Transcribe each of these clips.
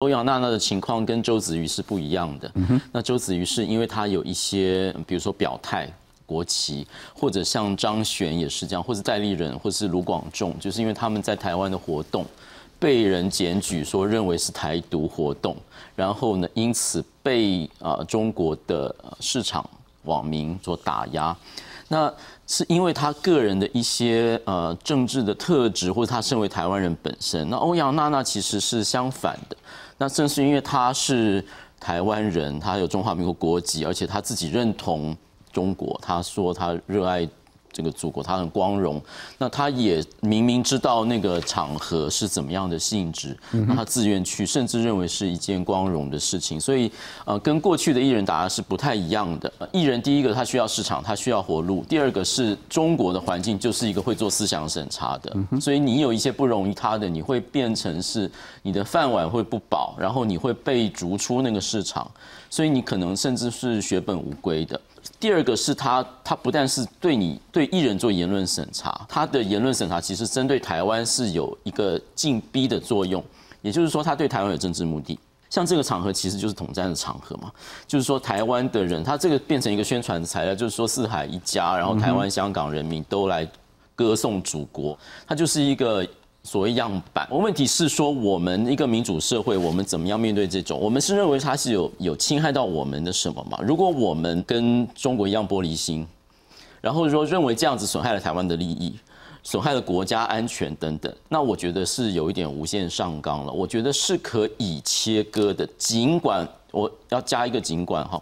欧阳娜娜的情况跟周子瑜是不一样的。那周子瑜是因为他有一些，比如说表态、国旗，或者像张悬也是这样，或是戴立人，或是卢广仲，就是因为他们在台湾的活动被人检举，说认为是台独活动，然后呢，因此被啊中国的市场。网民做打压，那是因为他个人的一些呃政治的特质，或者他身为台湾人本身。那欧阳娜娜其实是相反的，那正是因为他是台湾人，他有中华民国国籍，而且他自己认同中国，他说他热爱。这个祖国，他很光荣。那他也明明知道那个场合是怎么样的性质，那他自愿去，甚至认为是一件光荣的事情。所以，呃，跟过去的艺人答案是不太一样的。艺人第一个，他需要市场，他需要活路；第二个，是中国的环境就是一个会做思想审查的。所以你有一些不容易他的，你会变成是你的饭碗会不保，然后你会被逐出那个市场，所以你可能甚至是血本无归的。第二个是他，他不但是对你对艺人做言论审查，他的言论审查其实针对台湾是有一个禁逼的作用，也就是说他对台湾有政治目的。像这个场合其实就是统战的场合嘛，就是说台湾的人他这个变成一个宣传材料，就是说四海一家，然后台湾、香港人民都来歌颂祖国，它就是一个。所谓样板，问题是说我们一个民主社会，我们怎么样面对这种？我们是认为它是有有侵害到我们的什么吗？如果我们跟中国一样玻璃心，然后说认为这样子损害了台湾的利益，损害了国家安全等等，那我觉得是有一点无限上纲了。我觉得是可以切割的，尽管我要加一个尽管哈，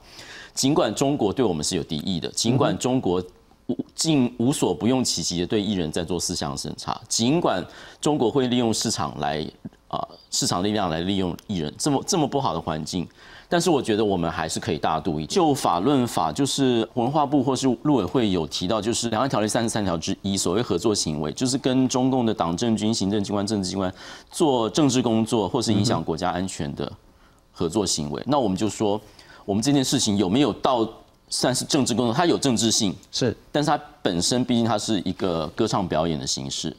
尽管中国对我们是有敌意的，尽管中国。无尽无所不用其极的对艺人，在做思想审查。尽管中国会利用市场来啊，市场力量来利用艺人，这么这么不好的环境，但是我觉得我们还是可以大度一点。就法论法，就是文化部或是陆委会有提到，就是《两岸条例》三十三条之一，所谓合作行为，就是跟中共的党政军行政机关、政治机关做政治工作，或是影响国家安全的合作行为。那我们就说，我们这件事情有没有到？算是政治工作，它有政治性，是，但是它本身毕竟它是一个歌唱表演的形式，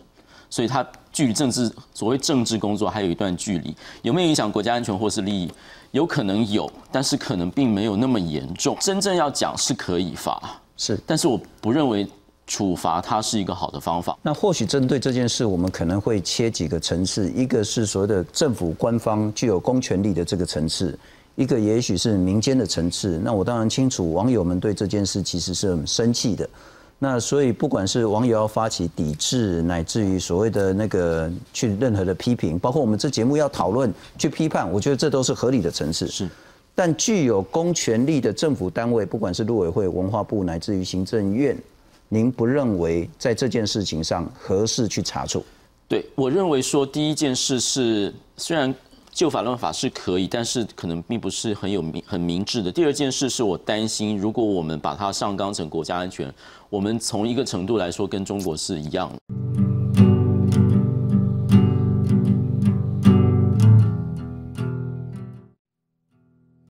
所以它距离政治，所谓政治工作还有一段距离。有没有影响国家安全或是利益？有可能有，但是可能并没有那么严重。真正要讲是可以罚，是，但是我不认为处罚它是一个好的方法。那或许针对这件事，我们可能会切几个层次，一个是所谓的政府官方具有公权力的这个层次。一个也许是民间的层次，那我当然清楚，网友们对这件事其实是很生气的。那所以，不管是网友要发起抵制，乃至于所谓的那个去任何的批评，包括我们这节目要讨论、去批判，我觉得这都是合理的层次。是。但具有公权力的政府单位，不管是陆委会、文化部，乃至于行政院，您不认为在这件事情上合适去查处？对我认为说，第一件事是虽然。旧法乱法是可以，但是可能并不是很有明很明智的。第二件事是我担心，如果我们把它上纲成国家安全，我们从一个程度来说跟中国是一样。